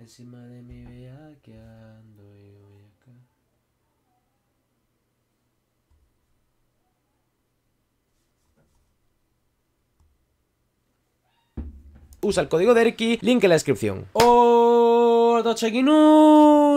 Encima de mi ando y voy acá. Usa el código de Erki, link en la descripción. Hola, oh,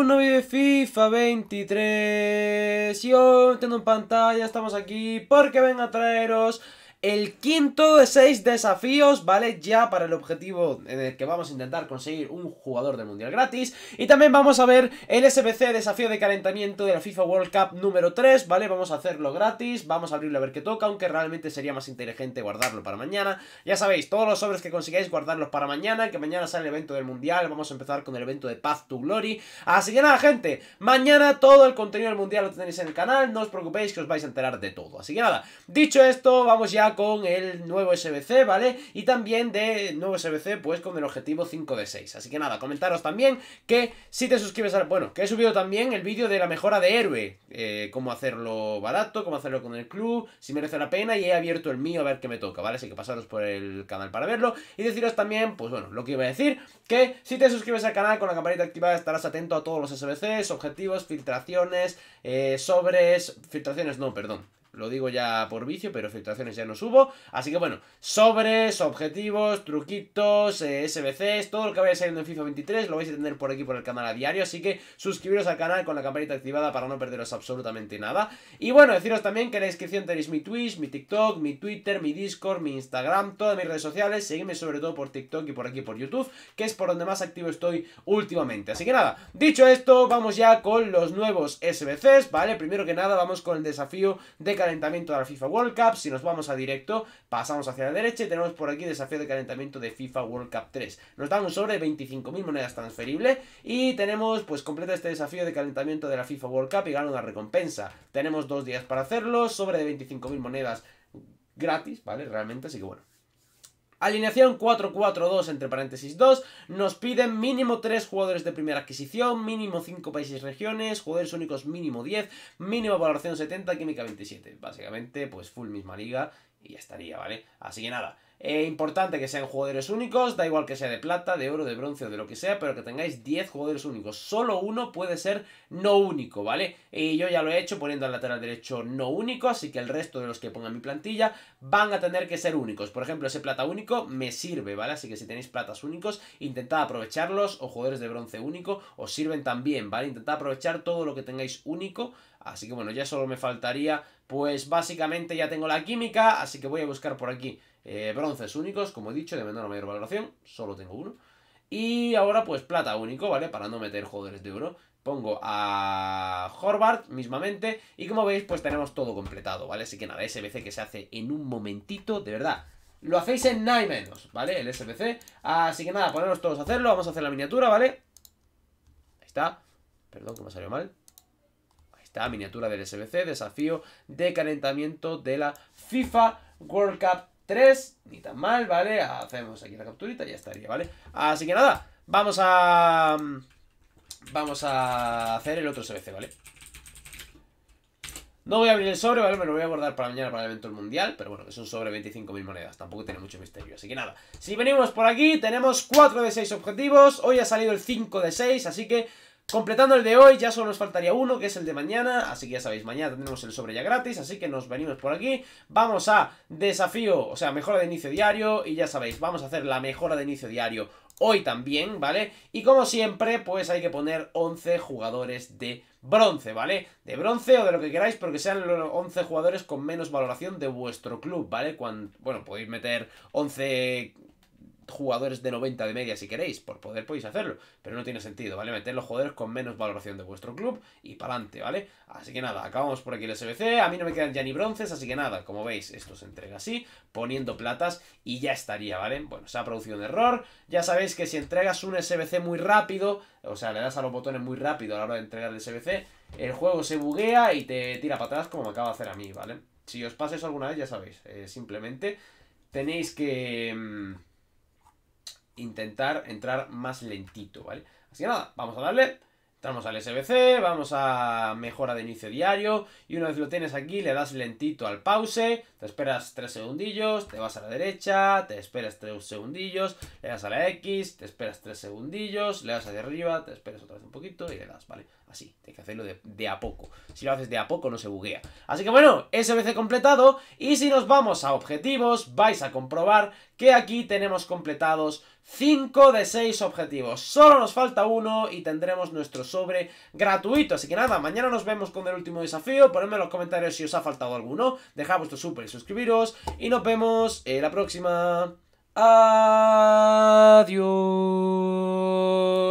no vive FIFA 23. Yo tengo en pantalla, estamos aquí porque ven a traeros el quinto de seis desafíos, ¿vale? Ya para el objetivo en el que vamos a intentar conseguir un jugador del Mundial gratis. Y también vamos a ver el SBC desafío de calentamiento de la FIFA World Cup número 3, ¿vale? Vamos a hacerlo gratis, vamos a abrirlo a ver qué toca, aunque realmente sería más inteligente guardarlo para mañana. Ya sabéis, todos los sobres que consigáis guardarlos para mañana, que mañana sale el evento del Mundial, vamos a empezar con el evento de Path to Glory. Así que nada, gente, mañana todo el contenido del Mundial lo tenéis en el canal, no os preocupéis que os vais a enterar de todo. Así que nada, dicho esto, vamos ya con el nuevo SBC, ¿vale? Y también de nuevo SBC, pues con el objetivo 5 de 6. Así que nada, comentaros también que si te suscribes al... Bueno, que he subido también el vídeo de la mejora de héroe, eh, cómo hacerlo barato, cómo hacerlo con el club, si merece la pena y he abierto el mío a ver qué me toca, ¿vale? Así que pasaros por el canal para verlo y deciros también, pues bueno, lo que iba a decir, que si te suscribes al canal con la campanita activada estarás atento a todos los SBCs, objetivos, filtraciones, eh, sobres, filtraciones no, perdón, lo digo ya por vicio, pero filtraciones ya no subo. Así que bueno, sobres, objetivos, truquitos, eh, SBCs, todo lo que vaya saliendo en FIFA 23 lo vais a tener por aquí por el canal a diario. Así que suscribiros al canal con la campanita activada para no perderos absolutamente nada. Y bueno, deciros también que en la descripción tenéis mi Twitch, mi TikTok, mi Twitter, mi Discord, mi Instagram, todas mis redes sociales. Seguidme sobre todo por TikTok y por aquí por YouTube, que es por donde más activo estoy últimamente. Así que nada, dicho esto, vamos ya con los nuevos SBCs, ¿vale? Primero que nada, vamos con el desafío de calentamiento de la FIFA World Cup. Si nos vamos a directo, pasamos hacia la derecha y tenemos por aquí desafío de calentamiento de FIFA World Cup 3. Nos dan un sobre 25.000 monedas transferibles y tenemos, pues completa este desafío de calentamiento de la FIFA World Cup y gana una recompensa. Tenemos dos días para hacerlo, sobre de 25.000 monedas gratis, ¿vale? Realmente, así que bueno. Alineación 4-4-2 entre paréntesis 2. Nos piden mínimo 3 jugadores de primera adquisición, mínimo 5 países y regiones, jugadores únicos mínimo 10, mínimo valoración 70, química 27. Básicamente, pues full misma liga y ya estaría, ¿vale? Así que nada, eh, importante que sean jugadores únicos, da igual que sea de plata, de oro, de bronce o de lo que sea, pero que tengáis 10 jugadores únicos. Solo uno puede ser no único, ¿vale? Y yo ya lo he hecho poniendo al lateral derecho no único, así que el resto de los que pongan mi plantilla van a tener que ser únicos. Por ejemplo, ese plata único me sirve, ¿vale? Así que si tenéis platas únicos, intentad aprovecharlos o jugadores de bronce único os sirven también, ¿vale? Intentad aprovechar todo lo que tengáis único. Así que bueno, ya solo me faltaría pues básicamente ya tengo la química, así que voy a buscar por aquí eh, bronces únicos, como he dicho, de menor a mayor valoración, solo tengo uno. Y ahora pues plata único, ¿vale? Para no meter joderes de oro. Pongo a Horvath mismamente y como veis pues tenemos todo completado, ¿vale? Así que nada, SBC que se hace en un momentito, de verdad. Lo hacéis en nada menos, ¿vale? El SBC. Así que nada, ponernos todos a hacerlo, vamos a hacer la miniatura, ¿vale? Ahí está. Perdón que me salió mal. Esta miniatura del SBC, desafío de calentamiento de la FIFA World Cup 3. Ni tan mal, ¿vale? Hacemos aquí la capturita y ya estaría, ¿vale? Así que nada, vamos a... Vamos a hacer el otro SBC, ¿vale? No voy a abrir el sobre, ¿vale? Me lo voy a guardar para mañana para el evento mundial. Pero bueno, es un sobre 25.000 monedas. Tampoco tiene mucho misterio. Así que nada. Si venimos por aquí, tenemos 4 de 6 objetivos. Hoy ha salido el 5 de 6. Así que Completando el de hoy, ya solo nos faltaría uno, que es el de mañana, así que ya sabéis, mañana tendremos el sobre ya gratis, así que nos venimos por aquí, vamos a desafío, o sea, mejora de inicio diario, y ya sabéis, vamos a hacer la mejora de inicio diario hoy también, ¿vale? Y como siempre, pues hay que poner 11 jugadores de bronce, ¿vale? De bronce o de lo que queráis, porque sean los 11 jugadores con menos valoración de vuestro club, ¿vale? bueno, podéis meter 11 jugadores de 90 de media si queréis, por poder podéis hacerlo, pero no tiene sentido, ¿vale? Meter los jugadores con menos valoración de vuestro club y para adelante, ¿vale? Así que nada, acabamos por aquí el SBC, a mí no me quedan ya ni bronces, así que nada, como veis, esto se entrega así, poniendo platas y ya estaría, ¿vale? Bueno, se ha producido un error, ya sabéis que si entregas un SBC muy rápido, o sea, le das a los botones muy rápido a la hora de entregar el SBC, el juego se buguea y te tira para atrás como me acaba de hacer a mí, ¿vale? Si os pasa alguna vez, ya sabéis, eh, simplemente tenéis que... Mm, intentar entrar más lentito, ¿vale? Así que nada, vamos a darle. Entramos al SBC, vamos a mejora de inicio diario y una vez lo tienes aquí le das lentito al pause, te esperas 3 segundillos, te vas a la derecha, te esperas 3 segundillos, le das a la X, te esperas 3 segundillos, le das hacia arriba, te esperas otra vez un poquito y le das, ¿vale? Así, hay que hacerlo de, de a poco. Si lo haces de a poco no se buguea. Así que bueno, SBC completado y si nos vamos a objetivos vais a comprobar que aquí tenemos completados 5 de 6 objetivos. Solo nos falta uno y tendremos nuestro sobre gratuito. Así que nada, mañana nos vemos con el último desafío. Ponedme en los comentarios si os ha faltado alguno. Dejad vuestro super y suscribiros. Y nos vemos en la próxima. Adiós.